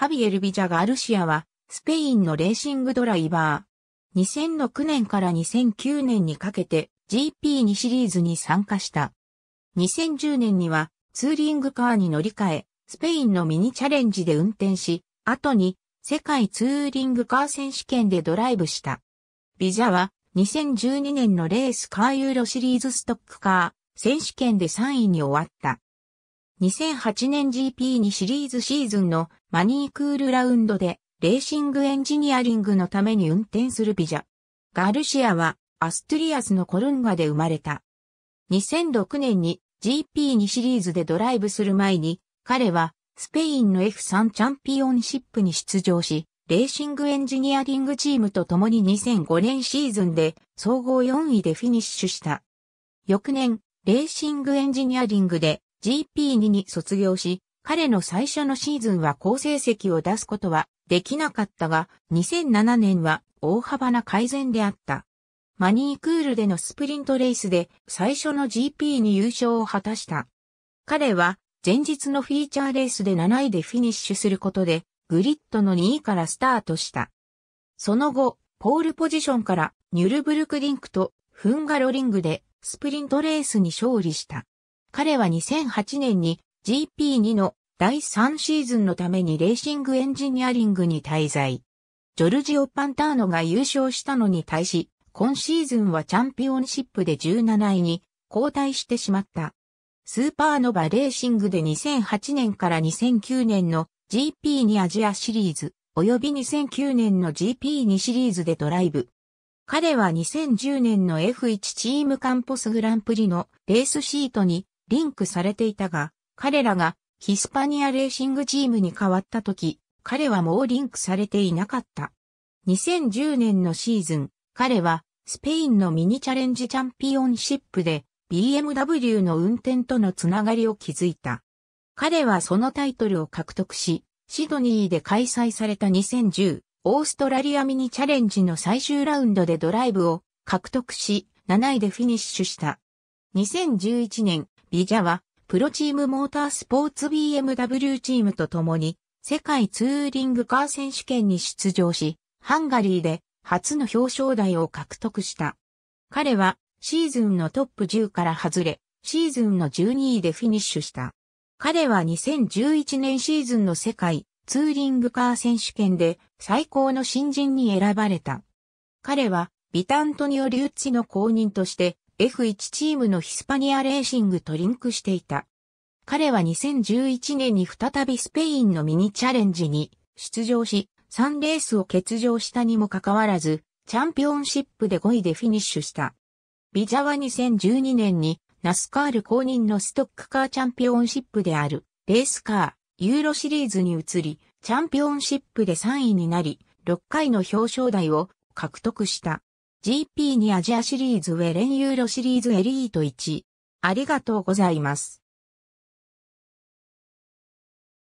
ハビエル・ビジャガルシアは、スペインのレーシングドライバー。2006年から2009年にかけて GP2 シリーズに参加した。2010年にはツーリングカーに乗り換え、スペインのミニチャレンジで運転し、後に世界ツーリングカー選手権でドライブした。ビジャは2012年のレースカーユーロシリーズストックカー選手権で3位に終わった。2008年 GP2 シリーズシーズンのマニークールラウンドでレーシングエンジニアリングのために運転するビジャ。ガルシアはアストリアスのコルンガで生まれた。2006年に GP2 シリーズでドライブする前に彼はスペインの F3 チャンピオンシップに出場し、レーシングエンジニアリングチームと共に2005年シーズンで総合4位でフィニッシュした。翌年、レーシングエンジニアリングで GP2 に卒業し、彼の最初のシーズンは好成績を出すことはできなかったが、2007年は大幅な改善であった。マニークールでのスプリントレースで最初の GP に優勝を果たした。彼は前日のフィーチャーレースで7位でフィニッシュすることでグリッドの2位からスタートした。その後、ポールポジションからニュルブルクリンクとフンガロリングでスプリントレースに勝利した。彼は2008年に GP2 の第3シーズンのためにレーシングエンジニアリングに滞在。ジョルジオ・パンターノが優勝したのに対し、今シーズンはチャンピオンシップで17位に交代してしまった。スーパーノバレーシングで2008年から2009年の GP2 アジアシリーズ、及び2009年の GP2 シリーズでドライブ。彼は2010年の F1 チームカンポスグランプリのレースシートにリンクされていたが、彼らがヒスパニアレーシングチームに変わった時、彼はもうリンクされていなかった。2010年のシーズン、彼はスペインのミニチャレンジチャンピオンシップで BMW の運転とのつながりを築いた。彼はそのタイトルを獲得し、シドニーで開催された2010オーストラリアミニチャレンジの最終ラウンドでドライブを獲得し、7位でフィニッシュした。2011年ビジャは、プロチームモータースポーツ BMW チームと共に、世界ツーリングカー選手権に出場し、ハンガリーで初の表彰台を獲得した。彼はシーズンのトップ10から外れ、シーズンの12位でフィニッシュした。彼は2011年シーズンの世界ツーリングカー選手権で最高の新人に選ばれた。彼はビタントニオ・リュッチの公認として F1 チームのヒスパニアレーシングとリンクしていた。彼は2011年に再びスペインのミニチャレンジに出場し、3レースを欠場したにもかかわらず、チャンピオンシップで5位でフィニッシュした。ビジャは2012年にナスカール公認のストックカーチャンピオンシップであるレースカーユーロシリーズに移り、チャンピオンシップで3位になり、6回の表彰台を獲得した。GP にアジアシリーズウェレンユーロシリーズエリート1。ありがとうございます。